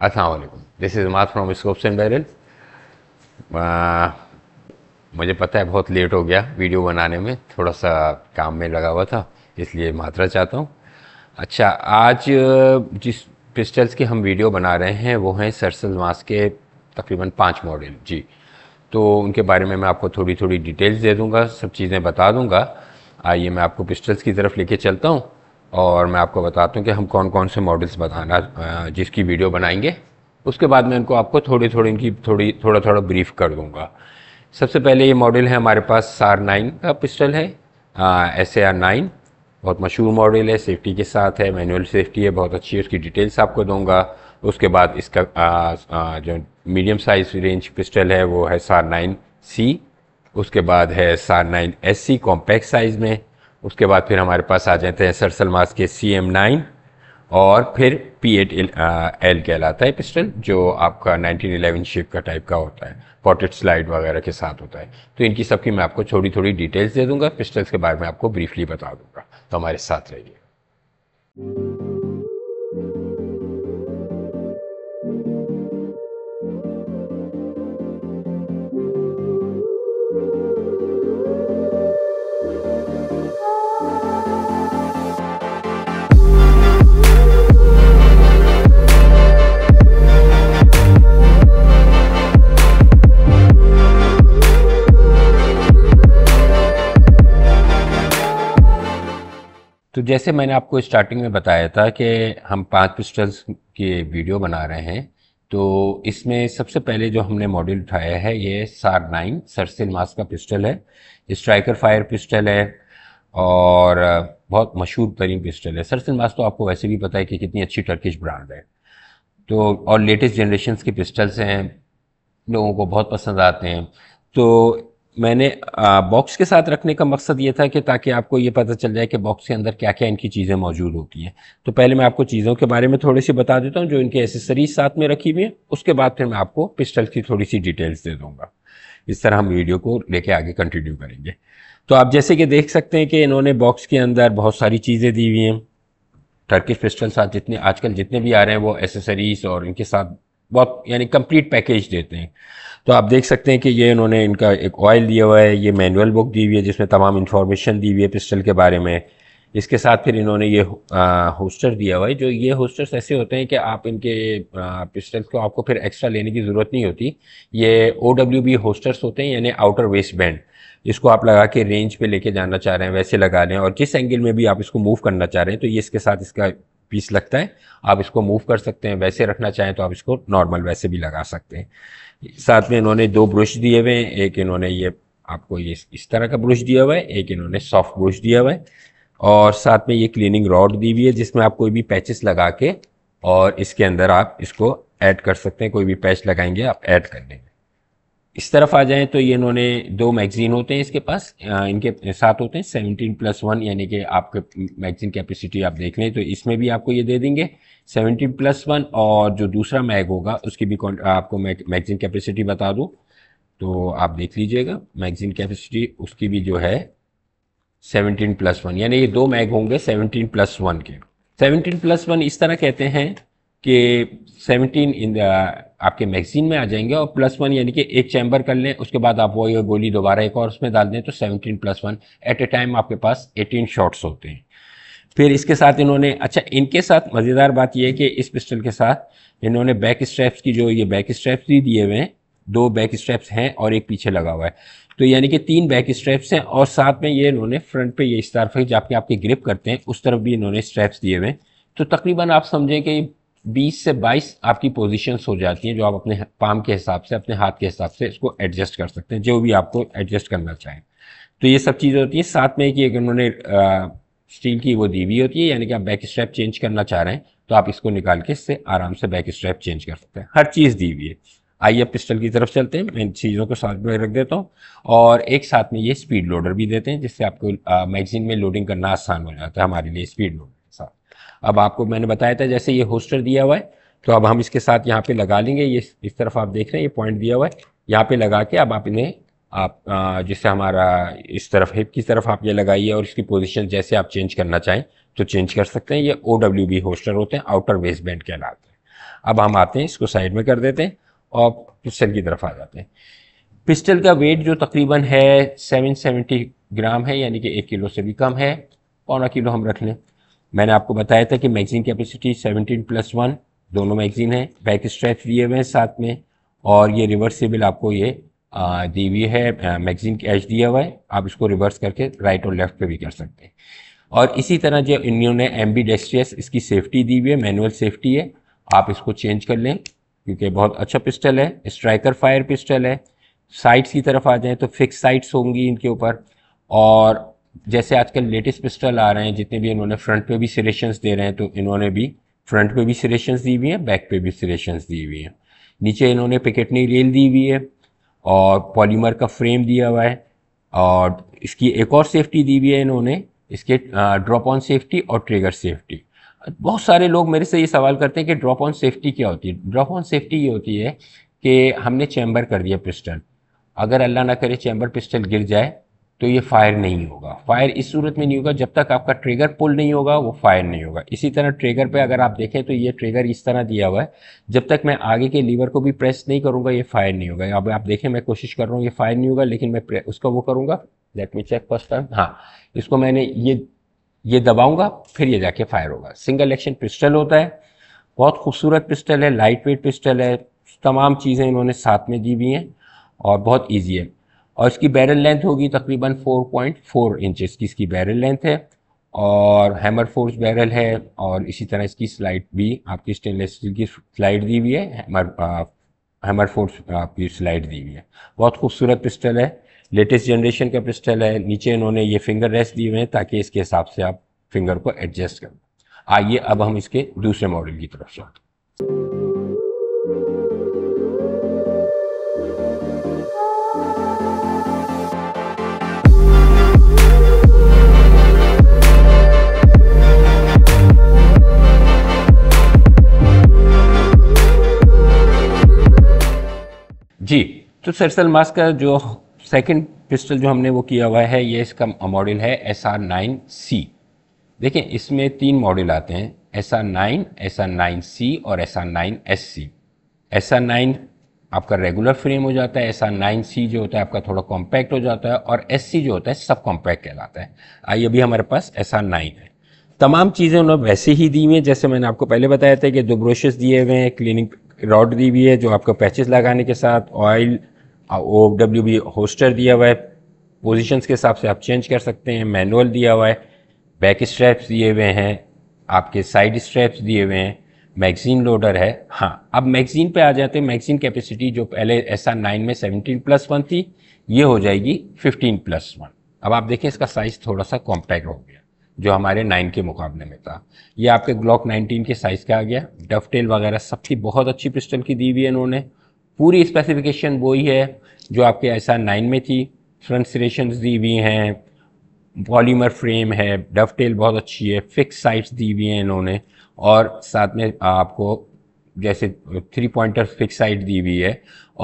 असलकुम this is Math from scopes and barrel मुझे पता है बहुत लेट हो गया वीडियो बनाने में थोड़ा सा काम में लगा हुआ था इसलिए मात्रा चाहता हूँ अच्छा आज जिस पिस्टल्स की हम वीडियो बना रहे हैं वो हैं सरसल मास के तकरीबन पाँच मॉडल जी तो उनके बारे में मैं आपको थोड़ी थोड़ी डिटेल्स दे दूँगा सब चीज़ें बता दूँगा आइए मैं आपको पिस्टल्स की तरफ लेके चलता हूँ और मैं आपको बताता हूँ कि हम कौन कौन से मॉडल्स बताना जिसकी वीडियो बनाएंगे उसके बाद मैं इनको आपको थोड़ी थोड़ी इनकी थोड़ी थोड़ा थोड़ा ब्रीफ कर दूँगा सबसे पहले ये मॉडल है हमारे पास सार नाइन का पिस्टल है एस ए आर नाइन बहुत मशहूर मॉडल है सेफ्टी के साथ है मैनुअल सेफ्टी है बहुत अच्छी है उसकी डिटेल्स आपको दूंगा उसके बाद इसका आ, आ, जो मीडियम साइज रेंज पिस्टल है वो है सार नाइन सी उसके बाद है SAR nine S C compact size में उसके बाद फिर हमारे पास आ जाते हैं सरसल मास के सी एम नाइन और फिर पी एट एल कहलाता है पिस्टल जो आपका 1911 शेप का टाइप का होता है पॉटेड स्लाइड वगैरह के साथ होता है तो इनकी सबकी मैं आपको थोड़ी थोड़ी डिटेल्स दे दूंगा पिस्टल्स के बारे में आपको ब्रीफली बता दूंगा तो हमारे साथ रहिए जैसे मैंने आपको स्टार्टिंग में बताया था कि हम पांच पिस्टल्स की वीडियो बना रहे हैं तो इसमें सबसे पहले जो हमने मॉड्यूल उठाया है ये सार नाइन सरसिल मास का पिस्टल है स्ट्राइकर फायर पिस्टल है और uh, बहुत मशहूर तरीन पिस्टल है सरसिल मास तो आपको वैसे भी पता है कि कितनी अच्छी टर्किश ब्रांड है तो और लेटेस्ट जनरेशन के पिस्टल्स हैं लोगों को बहुत पसंद आते हैं तो मैंने बॉक्स के साथ रखने का मकसद ये था कि ताकि आपको ये पता चल जाए कि बॉक्स के अंदर क्या क्या इनकी चीज़ें मौजूद होती हैं तो पहले मैं आपको चीज़ों के बारे में थोड़ी सी बता देता हूँ जो इनके एसेसरीज साथ में रखी हुई हैं उसके बाद फिर मैं आपको पिस्टल की थोड़ी सी डिटेल्स दे दूँगा इस तरह हम वीडियो को लेके आगे कंटिन्यू करेंगे तो आप जैसे कि देख सकते हैं कि इन्होंने बॉक्स के अंदर बहुत सारी चीज़ें दी हुई हैं टर्किश पिस्टल साथ जितने आजकल जितने भी आ रहे हैं वो एसेसरीज और इनके साथ बहुत यानी कंप्लीट पैकेज देते हैं तो आप देख सकते हैं कि ये इन्होंने इनका एक ऑयल दिया हुआ है ये मैनुअल बुक दी हुई है जिसमें तमाम इन्फॉर्मेशन दी हुई है पिस्टल के बारे में इसके साथ फिर इन्होंने ये होस्टर दिया हुआ है जो ये होस्टर्स ऐसे होते हैं कि आप इनके पिस्टल्स को आपको फिर एक्स्ट्रा लेने की ज़रूरत नहीं होती ये ओ डब्ल्यू बी होस्टर्स होते हैं यानी आउटर वेस्ट बैंड इसको आप लगा के रेंज पे लेके जाना चाह रहे हैं वैसे लगा लें और जिस एंगल में भी आप इसको मूव करना चाह रहे हैं तो ये इसके साथ इसका पीस लगता है आप इसको मूव कर सकते हैं वैसे रखना चाहें तो आप इसको नॉर्मल वैसे भी लगा सकते हैं साथ में इन्होंने दो ब्रश दिए हुए हैं एक इन्होंने ये आपको ये इस तरह का ब्रश दिया हुआ है एक इन्होंने सॉफ्ट ब्रश दिया हुआ है और साथ में ये क्लीनिंग रॉड दी हुई है जिसमें आप कोई भी पैचेस लगा के और इसके अंदर आप इसको ऐड कर सकते हैं कोई भी पैच लगाएंगे आप ऐड कर लेंगे इस तरफ आ जाएं तो ये इन्होंने दो मैगजीन होते हैं इसके पास इनके साथ होते हैं सेवनटीन प्लस वन यानी कि आपके मैगजीन कैपेसिटी आप देख लें तो इसमें भी आपको ये दे देंगे सेवनटीन प्लस वन और जो दूसरा मैग होगा उसकी भी आपको मैगजीन कैपेसिटी बता दूं तो आप देख लीजिएगा मैगजीन कैपेसिटी उसकी भी जो है सेवनटीन प्लस वन यानी ये दो मैग होंगे सेवनटीन प्लस वन के सेवनटीन प्लस वन इस तरह कहते हैं कि 17 इन आपके मैगजीन में आ जाएंगे और प्लस वन यानी कि एक चैम्बर कर लें उसके बाद आप वही गोली दोबारा एक और उसमें डाल दें तो 17 plus one at a time आपके पास 18 शॉट्स होते हैं फिर इसके साथ इन्होंने अच्छा इनके साथ मज़ेदार बात यह है कि इस पिस्टल के साथ इन्होंने बैक स्ट्रैप्स की जो ये बैक स्ट्रैप्स भी दिए हुए हैं दो बैक स्ट्रैप्स हैं और एक पीछे लगा हुआ है तो यानी कि तीन बैक स्ट्रैप्स हैं और साथ में ये इन्होंने फ्रंट पे ये इस तरफ है आपके ग्रिप करते हैं उस तरफ भी इन्होंने स्ट्रैप्स दिए हुए हैं तो तकरीबन आप समझें कि 20 से 22 आपकी पोजीशंस हो जाती हैं जो आप अपने पाम के हिसाब से अपने हाथ के हिसाब से इसको एडजस्ट कर सकते हैं जो भी आपको एडजस्ट करना चाहें तो ये सब चीज़ें होती हैं साथ में कि अगर उन्होंने स्टील की वो दी हुई होती है यानी कि आप बैक स्ट्रैप चेंज करना चाह रहे हैं तो आप इसको निकाल के इससे आराम से बैक स्ट्रैप चेंज कर सकते हैं हर चीज़ दी हुई है आइए पिस्टल की तरफ चलते हैं मैं इन चीज़ों को साथ में रख देता हूँ और एक साथ में ये स्पीड लोडर भी देते हैं जिससे आपको मैगजीन में लोडिंग करना आसान हो जाता है हमारे लिए स्पीड लोडर अब आपको मैंने बताया था जैसे ये होस्टर दिया हुआ है तो अब हम इसके साथ यहाँ पे लगा लेंगे ये इस तरफ आप देख रहे हैं ये पॉइंट दिया हुआ है यहाँ पे लगा के अब आप इन्हें आप जैसे हमारा इस तरफ हिप की तरफ आप ये लगाइए और इसकी पोजिशन जैसे आप चेंज करना चाहें तो चेंज कर सकते हैं ये ओ डब्ल्यू बी होस्टर होते हैं आउटर वेस्ट बैंड अलावा हैं अब हम आते हैं इसको साइड में कर देते हैं और पिस्टल की तरफ आ जाते हैं पिस्टल का वेट जो तकरीबन है 770 ग्राम है यानी कि एक किलो से भी कम है पौना किलो हम रख लें मैंने आपको बताया था कि मैगजीन कैपेसिटी 17 प्लस वन दोनों मैगजीन है बैक स्ट्रेच दिए हुए हैं साथ में और ये रिवर्सेबल आपको ये दी हुई है मैगजीन कैश दिया हुआ है आप इसको रिवर्स करके राइट और लेफ्ट पे भी कर सकते हैं और इसी तरह जो इन्होंने एम बी इसकी सेफ्टी दी हुई है मैनुअल सेफ्टी है आप इसको चेंज कर लें क्योंकि बहुत अच्छा पिस्टल है स्ट्राइकर फायर पिस्टल है साइड्स की तरफ आ जाए तो फिक्स साइड्स होंगी इनके ऊपर और जैसे आजकल लेटेस्ट पिस्टल आ रहे हैं जितने भी इन्होंने फ्रंट पे भी सिलेशन दे रहे हैं तो इन्होंने भी फ्रंट पे भी सिलेशन दी हुई हैं बैक पे भी सिलेशन दी हुई हैं नीचे इन्होंने पिकेटनी रेल दी हुई है और पॉलीमर का फ्रेम दिया हुआ है और इसकी एक और सेफ्टी दी हुई है इन्होंने इसके ड्रॉप ऑन सेफ्टी और ट्रिगर सेफ्टी बहुत सारे लोग मेरे से ये सवाल करते हैं कि ड्रॉप ऑन सेफ्टी क्या होती है ड्रॉप ऑन सेफ्टी ये होती है कि हमने चैम्बर कर दिया पिस्टल अगर अल्लाह ना करे चैम्बर पिस्टल गिर जाए तो ये फायर नहीं होगा फायर इस सूरत में नहीं होगा जब तक आपका ट्रिगर पुल नहीं होगा वो फायर नहीं होगा इसी तरह ट्रिगर पे अगर आप देखें तो ये ट्रिगर इस तरह दिया हुआ है जब तक मैं आगे के लीवर को भी प्रेस नहीं करूँगा ये फायर नहीं होगा अब आप देखें मैं कोशिश कर रहा हूँ ये फायर नहीं होगा लेकिन मैं उसका वो करूँगा let me check first time हाँ इसको मैंने ये ये दबाऊँगा फिर ये जाके फायर होगा सिंगल एक्शन पिस्टल होता है बहुत खूबसूरत पिस्टल है लाइट वेट पिस्टल है तमाम चीज़ें इन्होंने साथ में दी हुई हैं और बहुत ईजी है और इसकी बैरल लेंथ होगी तकरीबन 4.4 इंचेस की इसकी बैरल लेंथ है और हैमर फोर्स बैरल है और इसी तरह इसकी स्लाइड भी आपकी स्टेनलेस स्टील की स्लाइड दी हुई है हैमर आ, हैमर फोर्स आपकी स्लाइड दी हुई है बहुत खूबसूरत पिस्टल है लेटेस्ट जनरेशन का पिस्टल है नीचे इन्होंने ये फिंगर रेस्ट दिए हुए हैं ताकि इसके हिसाब से आप फिंगर को एडजस्ट करें आइए अब हम इसके दूसरे मॉडल की तरफ चलते हैं जी तो सरसल मास का जो सेकंड पिस्टल जो हमने वो किया हुआ है ये इसका मॉडल है एस आर नाइन सी देखिए इसमें तीन मॉडल आते हैं S R nine S R nine C और S R nine S C S R nine आपका रेगुलर फ्रेम हो जाता है एस आर नाइन सी जो होता है आपका थोड़ा कॉम्पैक्ट हो जाता है और एस सी जो होता है सब कॉम्पैक्ट कहलाता है आइए अभी हमारे पास एस आर नाइन है तमाम चीज़ें उन्होंने वैसे ही दी हुई हैं जैसे मैंने आपको पहले बताया था कि दो ब्रोशेस दिए हुए हैं क्लिनिक रॉड दी हुई है जो आपका पैचेस लगाने के साथ oil O W B holster दिया हुआ है पोजीशंस के हिसाब से आप चेंज कर सकते हैं मैनुअल दिया हुआ है बैक स्ट्रैप्स दिए हुए हैं आपके साइड स्ट्रैप्स दिए हुए हैं मैगज़ीन लोडर है हाँ अब मैगज़ीन पे आ जाते हैं मैगज़ीन कैपेसिटी जो पहले एस आर नाइन में सेवनटीन प्लस वन थी ये हो जाएगी फिफ्टीन प्लस वन अब आप देखें इसका साइज़ थोड़ा सा कॉम्पैक्ट हो गया जो हमारे नाइन के मुकाबले में था ये आपके ग्लॉक नाइनटीन के साइज़ का आ गया डफटेल वगैरह सबकी बहुत अच्छी पिस्टल की दी हुई है इन्होंने पूरी स्पेसिफिकेशन वही है जो आपके ऐसा नाइन में थी फ्रंट सरेशन दी हुई हैं पॉलीमर फ्रेम है डफटेल बहुत अच्छी है फिक्स साइड्स दी हुई हैं इन्होंने और साथ में आपको जैसे थ्री पॉइंटर फिक्स साइड दी हुई है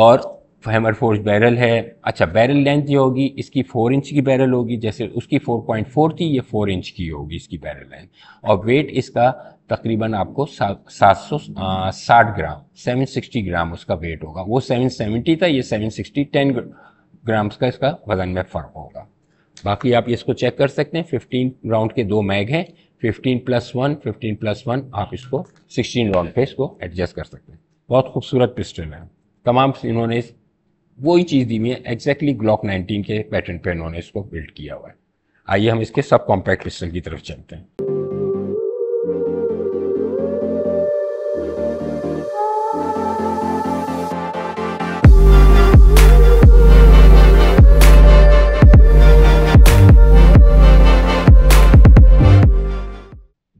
और हैमर फोर्स बैरल है अच्छा बैरल लेंथ जो होगी इसकी फोर इंच की बैरल होगी जैसे उसकी फोर पॉइंट फोर थी ये फोर इंच की होगी इसकी बैरल लेंथ और वेट इसका तकरीबन आपको सात सौ साठ ग्राम सेवन सिक्सटी ग्राम उसका वेट होगा वो सेवन सेवेंटी था ये सेवन सिक्सटी टेन ग्राम्स का इसका वजन में फ़र्क होगा बाकी आप इसको चेक कर सकते हैं फिफ्टीन राउंड के दो मैग हैं fifteen plus one fifteen plus one आप इसको सिक्सटीन राउंड पे इसको एडजस्ट कर सकते हैं बहुत खूबसूरत पिस्टल है तमाम इन्होंने वही चीज़ दी हुई है एग्जैक्टली ग्लॉक 19 के पैटर्न पे उन्होंने इसको बिल्ड किया हुआ है आइए हम इसके सब कॉम्पैक्ट पिस्टल की तरफ चलते हैं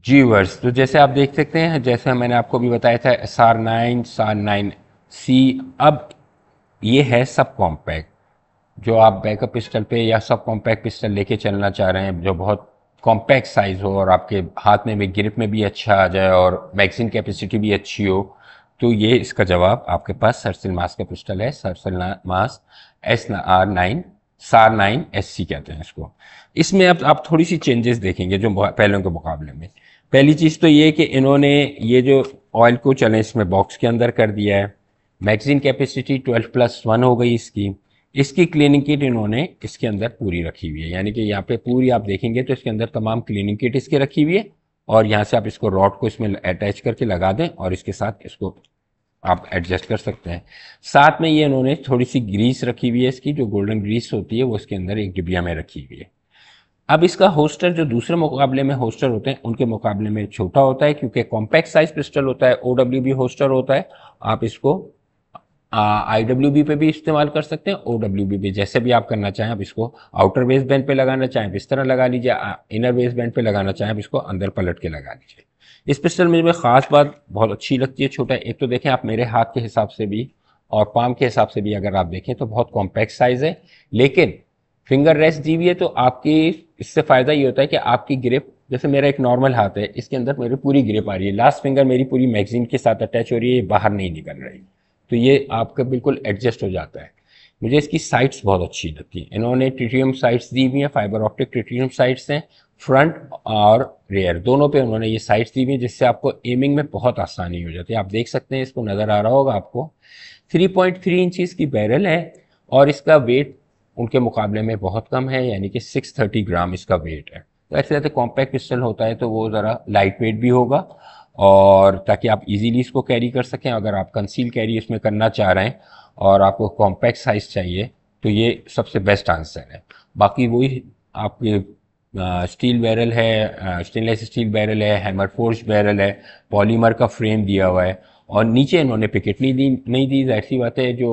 जी वर्स तो जैसे आप देख सकते हैं जैसे मैंने आपको भी बताया था S R nine S R nine C अब ये है सब कॉम्पैक्ट जो आप बैकअप पिस्टल पे या सब कॉम्पैक्ट पिस्टल लेके चलना चाह रहे हैं जो बहुत कॉम्पैक्ट साइज़ हो और आपके हाथ में भी ग्रिप में भी अच्छा आ जाए और मैगजीन कैपेसिटी भी अच्छी हो तो ये इसका जवाब आपके पास सरसिल मास का पिस्टल है Sarsilmaz S R nine S R nine S C कहते हैं इसको इसमें अब आप थोड़ी सी चेंजेस देखेंगे जो पहले के मुकाबले में पहली चीज़ तो ये कि इन्होंने ये जो ऑयल को चलें इसमें बॉक्स के अंदर कर दिया है मैगजीन कैपेसिटी 12 प्लस वन हो गई इसकी इसकी क्लीनिंग किट इन्होंने इसके अंदर पूरी रखी हुई है यानी कि यहाँ पे पूरी आप देखेंगे तो इसके अंदर तमाम क्लीनिंग किट इसके रखी हुई है और यहाँ से आप इसको रॉड को इसमें अटैच करके लगा दें और इसके साथ इसको आप एडजस्ट कर सकते हैं साथ में ये इन्होंने थोड़ी सी ग्रीस रखी हुई है इसकी जो गोल्डन ग्रीस होती है वो इसके अंदर एक डिबिया में रखी हुई है अब इसका होस्टर जो दूसरे मुकाबले में होस्टर होते हैं उनके मुकाबले में छोटा होता है क्योंकि कॉम्पैक्ट साइज पिस्टल होता है ओडब्ल्यू भी होस्टर होता है आप इसको आई डब्ल्यू बी पे भी इस्तेमाल कर सकते हैं ओ डब्ल्यू बी पे जैसे भी आप करना चाहें आप इसको आउटर वेस बैंड पे लगाना चाहें इस तरह लगा लीजिए इनर वेस बैंड पे लगाना चाहें आप इसको अंदर पलट के लगा लीजिए इस पिस्टल में ख़ास बात बहुत अच्छी लगती है छोटा एक तो देखें आप मेरे हाथ के हिसाब से भी और पाम के हिसाब से भी अगर आप देखें तो बहुत कॉम्पैक्ट साइज़ है लेकिन फिंगर रेस्ट दी हुई है तो आपकी इससे फ़ायदा ये होता है कि आपकी ग्रिप जैसे मेरा एक नॉर्मल हाथ है इसके अंदर मेरी पूरी ग्रिप आ रही है लास्ट फिंगर मेरी पूरी मैगजीन के साथ अटैच हो रही है ये बाहर नहीं निकल रही है तो ये आपका बिल्कुल एडजस्ट हो जाता है मुझे इसकी साइट्स बहुत अच्छी लगती हैं इन्होंने ट्रिटियम साइट्स दी हुई हैं फाइबर ऑप्टिक ट्रिटियम साइट्स हैं फ्रंट और रेयर दोनों पे उन्होंने ये साइट्स दी हुई हैं जिससे आपको एमिंग में बहुत आसानी हो जाती है आप देख सकते हैं इसको नज़र आ रहा होगा आपको 3.3 इंचेस की बैरल है और इसका वेट उनके मुकाबले में बहुत कम है यानी कि सिक्स ग्राम इसका वेट है तो ऐसे जैसे कॉम्पैक्ट पिस्टल होता है तो वो ज़रा लाइट वेट भी होगा और ताकि आप इजीली इसको कैरी कर सकें अगर आप कंसील कैरी इसमें करना चाह रहे हैं और आपको कॉम्पैक्ट साइज़ चाहिए तो ये सबसे बेस्ट आंसर है बाकी वही आपके स्टील बैरल है स्टेनलेस स्टील बैरल है हैमर फोर्स बैरल है पॉलीमर का फ्रेम दिया हुआ है और नीचे इन्होंने पिकेट नहीं दी नहीं दी जाहिर सी बात है जो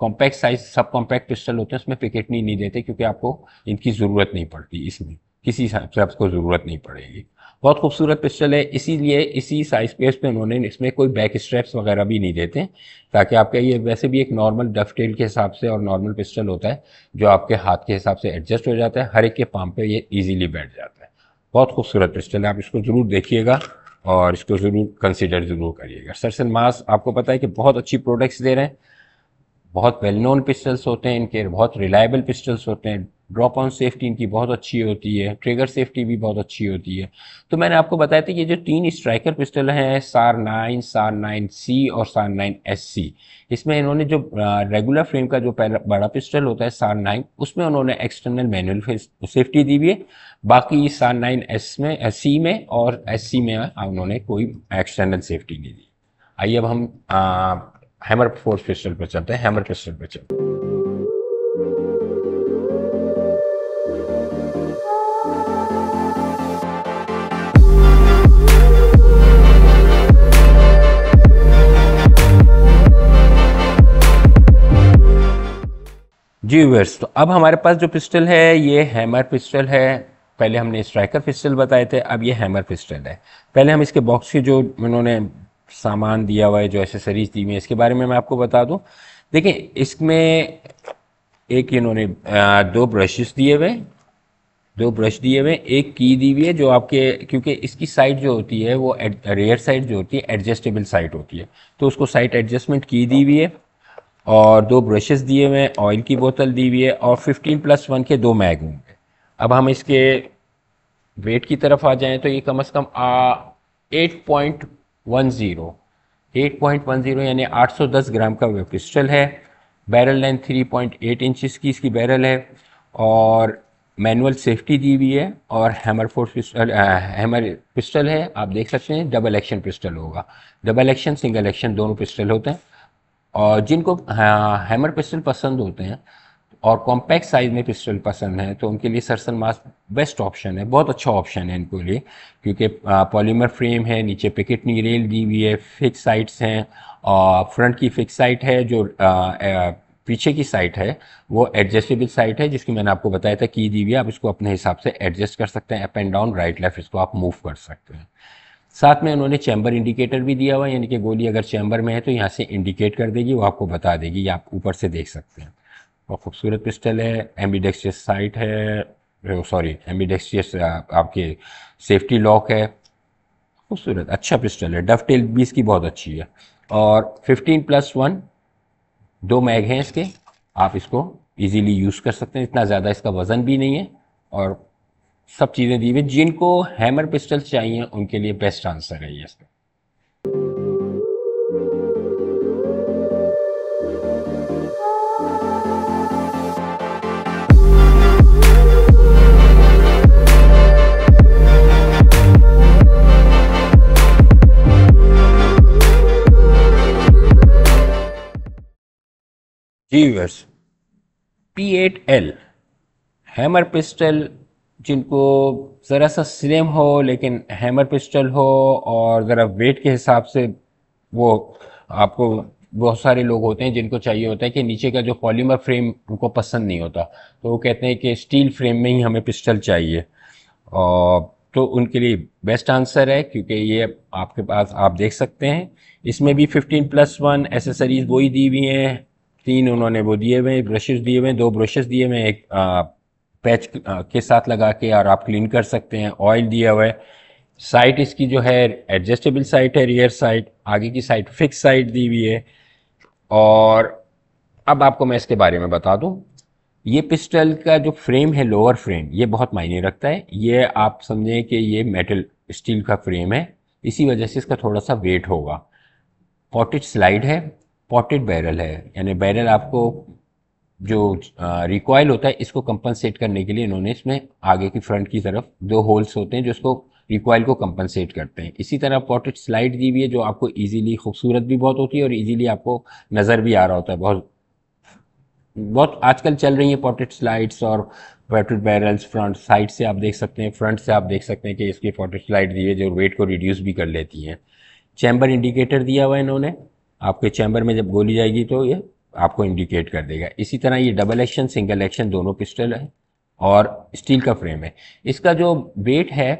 compact size sub compact pistol होते हैं उसमें पिकेट नहीं, नहीं देते क्योंकि आपको इनकी ज़रूरत नहीं पड़ती इसमें किसी हिसाब से आपको ज़रूरत नहीं पड़ेगी बहुत खूबसूरत पिस्टल है इसीलिए इसी साइज पेस पे उन्होंने इसमें कोई बैक स्ट्रैप्स वगैरह भी नहीं देते ताकि आपका ये वैसे भी एक नॉर्मल डफ टेल के हिसाब से और नॉर्मल पिस्टल होता है जो आपके हाथ के हिसाब से एडजस्ट हो जाता है हर एक के पाम पे ये इजीली बैठ जाता है बहुत खूबसूरत पिस्टल है आप इसको ज़रूर देखिएगा और इसको ज़रूर कंसिडर ज़रूर करिएगा सरसन मास आपको पता है कि बहुत अच्छी प्रोडक्ट्स दे रहे हैं बहुत वेल नोन पिस्टल्स होते हैं इनके बहुत रिलायबल पिस्टल्स होते हैं ड्रॉप ऑन सेफ्टी इनकी बहुत अच्छी होती है ट्रिगर सेफ्टी भी बहुत अच्छी होती है तो मैंने आपको बताया था ये जो तीन स्ट्राइकर पिस्टल हैं सार नाइन सार नाइन सी और सार नाइन एस सी इसमें इन्होंने जो रेगुलर फ्रेम का जो पहला बड़ा पिस्टल होता है सार नाइन उसमें उन्होंने एक्सटर्नल मैनुअल सेफ्टी दी हुई है बाकी सार नाइन एस में एस सी में और एस सी में उन्होंने कोई एक्सटर्नल सेफ्टी नहीं दी आइए अब हम आ, हैमर फोर्स पिस्टल पर चलते हैं हैमर पिस्टल पर चलते हैं जी व्यूअर्स तो अब हमारे पास जो पिस्टल है ये हैमर पिस्टल है पहले हमने स्ट्राइकर पिस्टल बताए थे अब ये हैमर पिस्टल है पहले हम इसके बॉक्स के जो उन्होंने सामान दिया हुआ है जो एसेसरीज दी हुई है इसके बारे में मैं आपको बता दूँ देखिए इसमें एक इन्होंने दो ब्रशेस दिए हुए दो ब्रश दिए हुए एक की दी हुई है जो आपके क्योंकि इसकी साइड जो होती है वो रेयर साइड जो होती है एडजस्टेबल साइड होती है तो उसको साइड एडजस्टमेंट की दी हुई है और दो ब्रशेस दिए हुए हैं ऑयल की बोतल दी हुई है और 15 प्लस वन के दो मैग होंगे अब हम इसके वेट की तरफ आ जाएं तो ये कम से कम eight point one zero eight point one zero यानी आठ सौ दस ग्राम का वे पिस्टल है barrel length three point eight inches की इसकी बैरल है और मैनुअल सेफ्टी दी हुई है और hammer force pistol hammer pistol है आप देख सकते हैं डबल एक्शन पिस्टल होगा डबल एक्शन सिंगल एक्शन दोनों पिस्टल होते हैं और जिनको हैमर हाँ, पिस्टल पसंद होते हैं और कॉम्पैक्ट साइज में पिस्टल पसंद है तो उनके लिए सरसन मास्क बेस्ट ऑप्शन है बहुत अच्छा ऑप्शन है इनके लिए क्योंकि पॉलीमर फ्रेम है नीचे पिकेटनी रेल दी हुई है फिक्स साइट्स हैं और फ्रंट की फिक्स साइट है जो आ, आ, पीछे की साइट है वो एडजस्टेबल साइट है जिसकी मैंने आपको बताया था की दी हुई है आप इसको अपने हिसाब से एडजस्ट कर सकते हैं up and down right left इसको आप मूव कर सकते हैं साथ में उन्होंने चैम्बर इंडिकेटर भी दिया हुआ है यानी कि गोली अगर चैम्बर में है तो यहाँ से इंडिकेट कर देगी वो आपको बता देगी आप ऊपर से देख सकते हैं और खूबसूरत पिस्टल है एम्बीडेक्सियस साइट है सॉरी एम्बीडेक्सियस आपके सेफ्टी लॉक है खूबसूरत अच्छा पिस्टल है डफ टेल बीस की बहुत अच्छी है और फिफ्टीन प्लस वन दो मैग हैं इसके आप इसको इजीली यूज़ कर सकते हैं इतना ज़्यादा इसका वज़न भी नहीं है और सब चीज़ें दी हुई जिनको हैमर पिस्टल्स चाहिए उनके लिए बेस्ट आंसर है ये इसका G P eight L hammer pistol जिनको ज़रा सा स्लिम हो लेकिन हैमर पिस्टल हो और ज़रा वेट के हिसाब से वो आपको बहुत सारे लोग होते हैं जिनको चाहिए होता है कि नीचे का जो पॉलीमर फ्रेम उनको पसंद नहीं होता तो वो कहते हैं कि स्टील फ्रेम में ही हमें पिस्टल चाहिए और तो उनके लिए बेस्ट आंसर है क्योंकि ये आपके पास आप देख सकते हैं इसमें भी 15 प्लस वन एसेसरीज वही दी हुई हैं तीन उन्होंने वो दिए हुए ब्रशेज़ दिए हुए हैं दो ब्रशेज़ दिए हुए एक एक पैच के साथ लगा के और आप क्लीन कर सकते हैं ऑयल दिया हुआ है साइट इसकी जो है एडजस्टेबल साइट है रियर साइट आगे की साइट फिक्स साइट दी हुई है और अब आपको मैं इसके बारे में बता दूं ये पिस्टल का जो फ्रेम है लोअर फ्रेम ये बहुत मायने रखता है ये आप समझें कि ये मेटल स्टील का फ्रेम है इसी वजह से इसका थोड़ा सा वेट होगा पॉटेड स्लाइड है पॉटेड बैरल है यानी बैरल आपको जो रिकॉयल होता है इसको कंपनसेट करने के लिए इन्होंने इसमें आगे की फ्रंट की तरफ दो होल्स होते हैं जो इसको रिकॉयल को कंपनसेट करते हैं इसी तरह पोर्ट्रेट स्लाइड दी हुई है जो आपको इजीली खूबसूरत भी बहुत होती है और इजीली आपको नज़र भी आ रहा होता है बहुत बहुत आजकल चल रही है पोर्ट्रेट स्लाइड्स और पोर्ट्रेट बैरल्स फ्रंट साइड से आप देख सकते हैं फ्रंट से आप देख सकते हैं कि इसकी पोर्ट्रेट स्लाइड दी है जो वेट को रिड्यूस भी कर लेती हैं चैम्बर इंडिकेटर दिया हुआ है इन्होंने आपके चैम्बर में जब गोली जाएगी तो ये आपको इंडिकेट कर देगा इसी तरह ये डबल एक्शन सिंगल एक्शन दोनों पिस्टल है और स्टील का फ्रेम है इसका जो वेट है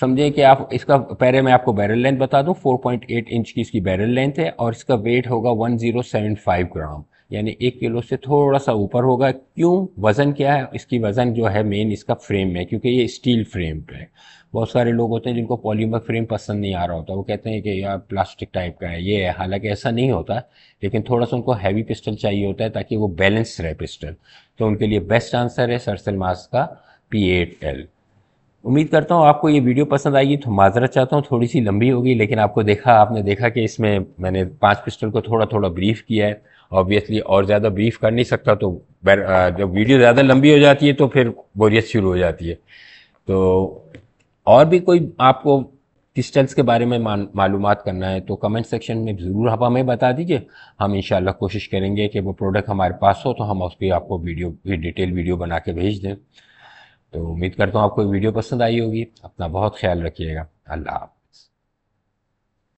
समझे कि आप इसका पहले मैं आपको बैरल लेंथ बता दूं 4.8 इंच की इसकी बैरल लेंथ है और इसका वेट होगा 1075 ग्राम यानी एक किलो से थोड़ा सा ऊपर होगा क्यों वज़न क्या है इसकी वज़न जो है मेन इसका फ्रेम है क्योंकि ये स्टील फ्रेम पे है बहुत सारे लोग होते हैं जिनको पॉलीमर फ्रेम पसंद नहीं आ रहा होता वो कहते हैं कि यार प्लास्टिक टाइप का है ये है हालांकि ऐसा नहीं होता लेकिन थोड़ा सा उनको हैवी पिस्टल चाहिए होता है ताकि वो बैलेंस रहे पिस्टल तो उनके लिए बेस्ट आंसर है सरसल मास का पी एट एल उम्मीद करता हूँ आपको ये वीडियो पसंद आएगी तो माजरत चाहता हूँ थोड़ी सी लंबी होगी लेकिन आपको देखा आपने देखा कि इसमें मैंने पांच पिस्टल को थोड़ा थोड़ा ब्रीफ किया है ऑब्वियसली और ज़्यादा ब्रीफ कर नहीं सकता तो जब वीडियो ज़्यादा लंबी हो जाती है तो फिर बोरियत शुरू हो जाती है तो और भी कोई आपको क्रिस्टल्स के बारे में मालूम करना है तो कमेंट सेक्शन में ज़रूर आप हमें बता दीजिए हम इन कोशिश करेंगे कि वो प्रोडक्ट हमारे पास हो तो हम उसकी आपको वीडियो डिटेल वीडियो बना के भेज दें तो उम्मीद करता हूँ आपको वीडियो पसंद आई होगी अपना बहुत ख्याल रखिएगा अल्लाह